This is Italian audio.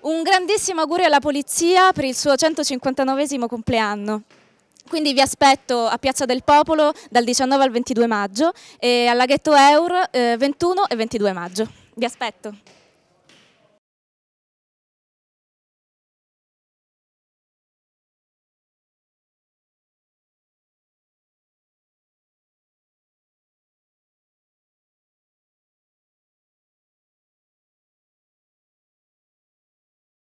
Un grandissimo augurio alla Polizia per il suo 159 compleanno. Quindi vi aspetto a Piazza del Popolo dal 19 al 22 maggio e al laghetto Eur eh, 21 e 22 maggio. Vi aspetto.